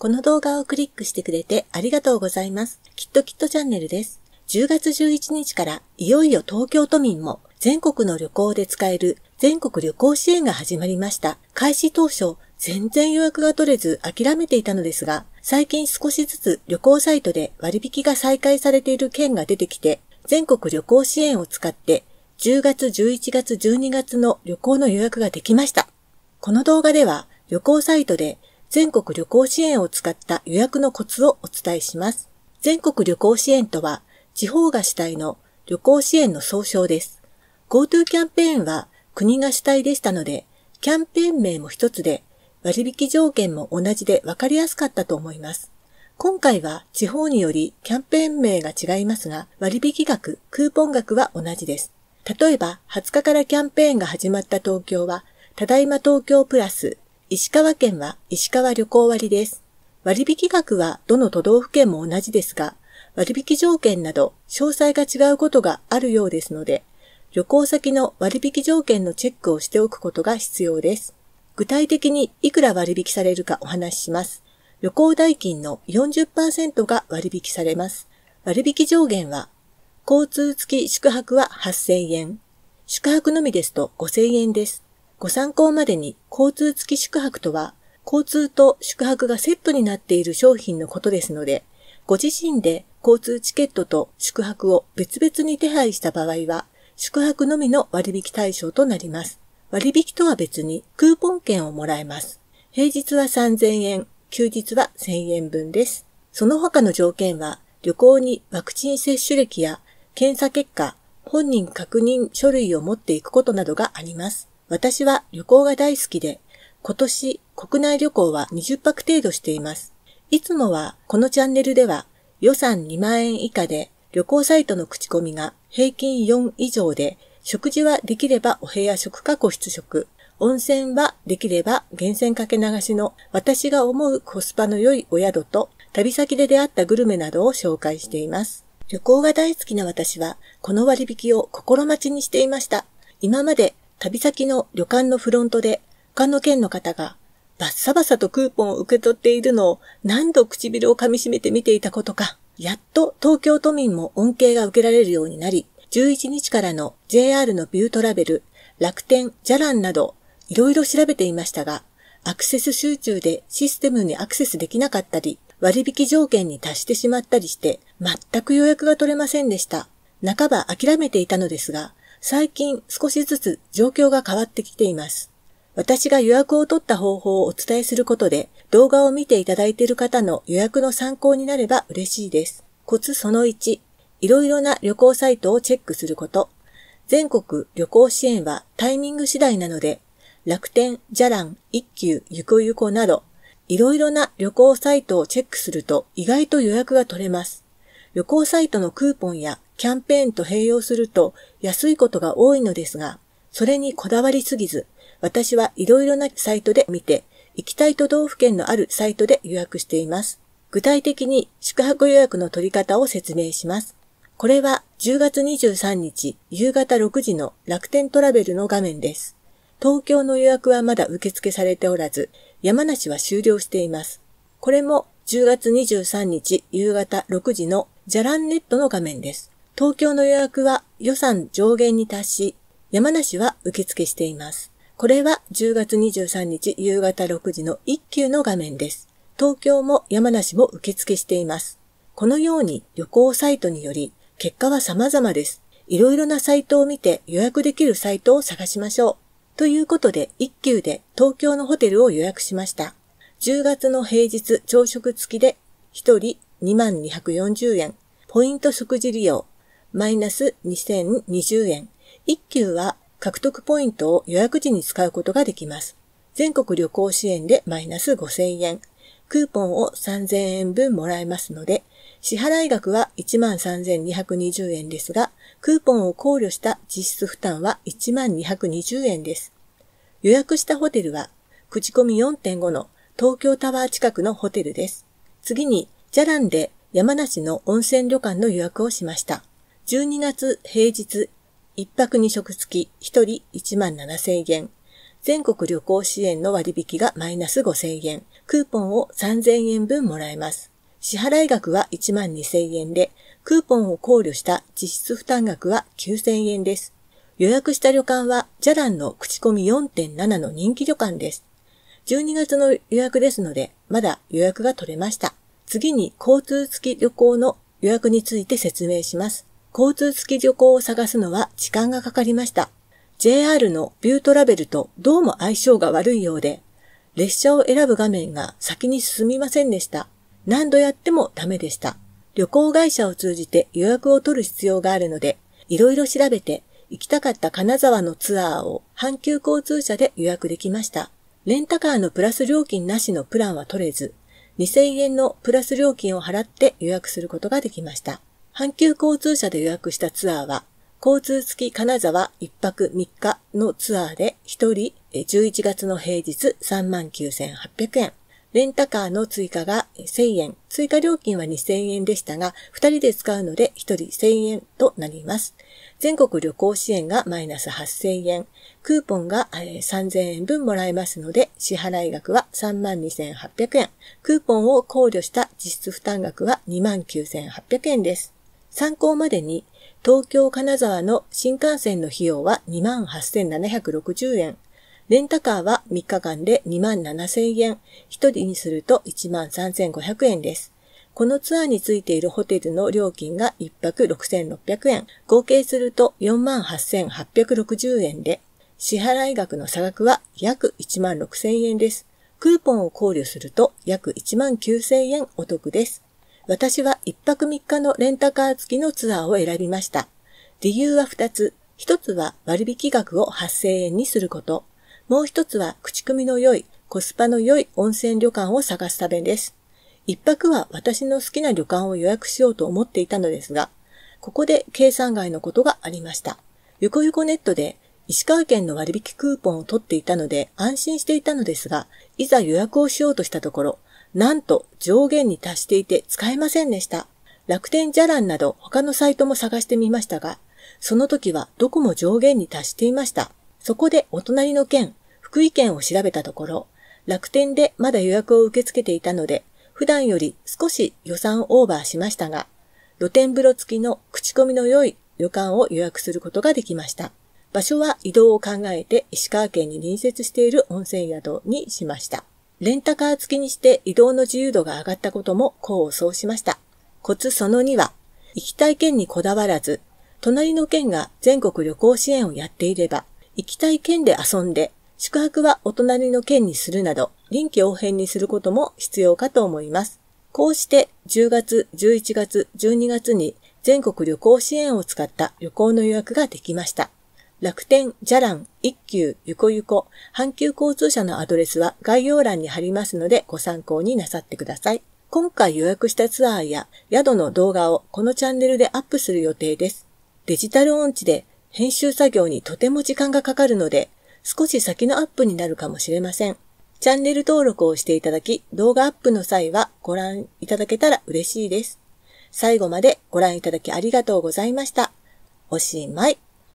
この動画をクリックしてくれてありがとうございます。きっときっとチャンネルです。10月11日からいよいよ東京都民も全国の旅行で使える全国旅行支援が始まりました。開始当初、全然予約が取れず諦めていたのですが、最近少しずつ旅行サイトで割引が再開されている県が出てきて、全国旅行支援を使って10月、11月、12月の旅行の予約ができました。この動画では旅行サイトで全国旅行支援を使った予約のコツをお伝えします。全国旅行支援とは、地方が主体の旅行支援の総称です。GoTo キャンペーンは国が主体でしたので、キャンペーン名も一つで、割引条件も同じで分かりやすかったと思います。今回は地方によりキャンペーン名が違いますが、割引額、クーポン額は同じです。例えば、20日からキャンペーンが始まった東京は、ただいま東京プラス石川県は石川旅行割です。割引額はどの都道府県も同じですが、割引条件など詳細が違うことがあるようですので、旅行先の割引条件のチェックをしておくことが必要です。具体的にいくら割引されるかお話しします。旅行代金の40%が割引されます。割引上限は、交通付き宿泊は8000円、宿泊のみですと5000円です。ご参考までに交通付き宿泊とは、交通と宿泊がセットになっている商品のことですので、ご自身で交通チケットと宿泊を別々に手配した場合は、宿泊のみの割引対象となります。割引とは別にクーポン券をもらえます。平日は3000円、休日は1000円分です。その他の条件は、旅行にワクチン接種歴や検査結果、本人確認書類を持っていくことなどがあります。私は旅行が大好きで、今年国内旅行は20泊程度しています。いつもはこのチャンネルでは予算2万円以下で旅行サイトの口コミが平均4以上で、食事はできればお部屋食か個室食、温泉はできれば源泉かけ流しの私が思うコスパの良いお宿と旅先で出会ったグルメなどを紹介しています。旅行が大好きな私はこの割引を心待ちにしていました。今まで旅先の旅館のフロントで、他の県の方がバッサバサとクーポンを受け取っているのを何度唇を噛み締めて見ていたことか、やっと東京都民も恩恵が受けられるようになり、11日からの JR のビュートラベル、楽天、ジャランなど、いろいろ調べていましたが、アクセス集中でシステムにアクセスできなかったり、割引条件に達してしまったりして、全く予約が取れませんでした。半ば諦めていたのですが、最近少しずつ状況が変わってきています。私が予約を取った方法をお伝えすることで、動画を見ていただいている方の予約の参考になれば嬉しいです。コツその1、いろいろな旅行サイトをチェックすること。全国旅行支援はタイミング次第なので、楽天、じゃらん、一休、ゆこゆこなど、いろいろな旅行サイトをチェックすると意外と予約が取れます。旅行サイトのクーポンやキャンペーンと併用すると安いことが多いのですが、それにこだわりすぎず、私はいろいろなサイトで見て、行きたい都道府県のあるサイトで予約しています。具体的に宿泊予約の取り方を説明します。これは10月23日夕方6時の楽天トラベルの画面です。東京の予約はまだ受付されておらず、山梨は終了しています。これも10月23日夕方6時のジャランネットの画面です。東京の予約は予算上限に達し、山梨は受付しています。これは10月23日夕方6時の1級の画面です。東京も山梨も受付しています。このように旅行サイトにより結果は様々です。いろいろなサイトを見て予約できるサイトを探しましょう。ということで1級で東京のホテルを予約しました。10月の平日朝食付きで1人22,240円、ポイント食事利用マイナス2020円。1級は獲得ポイントを予約時に使うことができます。全国旅行支援でマイナス5000円。クーポンを3000円分もらえますので、支払額は13,220円ですが、クーポンを考慮した実質負担は12,220円です。予約したホテルは、口コミ4.5の東京タワー近くのホテルです。次に、ジャランで山梨の温泉旅館の予約をしました。12月平日、1泊2食付き1人1万7000円。全国旅行支援の割引がマイナス5000円。クーポンを3000円分もらえます。支払額は1万2000円で、クーポンを考慮した実質負担額は9000円です。予約した旅館は、ジャランの口コミ4.7の人気旅館です。12月の予約ですので、まだ予約が取れました。次に交通付き旅行の予約について説明します。交通付き旅行を探すのは時間がかかりました。JR のビュートラベルとどうも相性が悪いようで、列車を選ぶ画面が先に進みませんでした。何度やってもダメでした。旅行会社を通じて予約を取る必要があるので、いろいろ調べて行きたかった金沢のツアーを阪急交通車で予約できました。レンタカーのプラス料金なしのプランは取れず、2000円のプラス料金を払って予約することができました。阪急交通社で予約したツアーは、交通付き金沢1泊3日のツアーで1人11月の平日39,800円。レンタカーの追加が1000円。追加料金は2000円でしたが、2人で使うので1人1000円となります。全国旅行支援がマイナス8000円。クーポンが3000円分もらえますので、支払い額は32,800円。クーポンを考慮した実質負担額は29,800円です。参考までに東京金沢の新幹線の費用は28,760円。レンタカーは3日間で27,000円。一人にすると13,500円です。このツアーについているホテルの料金が1泊6,600円。合計すると48,860円で、支払額の差額は約16,000円です。クーポンを考慮すると約19,000円お得です。私は1泊3日のレンタカー付きのツアーを選びました。理由は2つ。1つは割引額を8000円にすること。もう1つは口ミの良い、コスパの良い温泉旅館を探すためです。1泊は私の好きな旅館を予約しようと思っていたのですが、ここで計算外のことがありました。ゆこゆこネットで石川県の割引クーポンを取っていたので安心していたのですが、いざ予約をしようとしたところ、なんと上限に達していて使えませんでした。楽天じゃらんなど他のサイトも探してみましたが、その時はどこも上限に達していました。そこでお隣の県、福井県を調べたところ、楽天でまだ予約を受け付けていたので、普段より少し予算オーバーしましたが、露天風呂付きの口コミの良い旅館を予約することができました。場所は移動を考えて石川県に隣接している温泉宿にしました。レンタカー付きにして移動の自由度が上がったことも功を奏しました。コツその2は、行きたい県にこだわらず、隣の県が全国旅行支援をやっていれば、行きたい県で遊んで、宿泊はお隣の県にするなど、臨機応変にすることも必要かと思います。こうして10月、11月、12月に全国旅行支援を使った旅行の予約ができました。楽天、じゃらん、一休、ゆこゆこ、阪急交通社のアドレスは概要欄に貼りますのでご参考になさってください。今回予約したツアーや宿の動画をこのチャンネルでアップする予定です。デジタル音痴で編集作業にとても時間がかかるので少し先のアップになるかもしれません。チャンネル登録をしていただき、動画アップの際はご覧いただけたら嬉しいです。最後までご覧いただきありがとうございました。おしまい。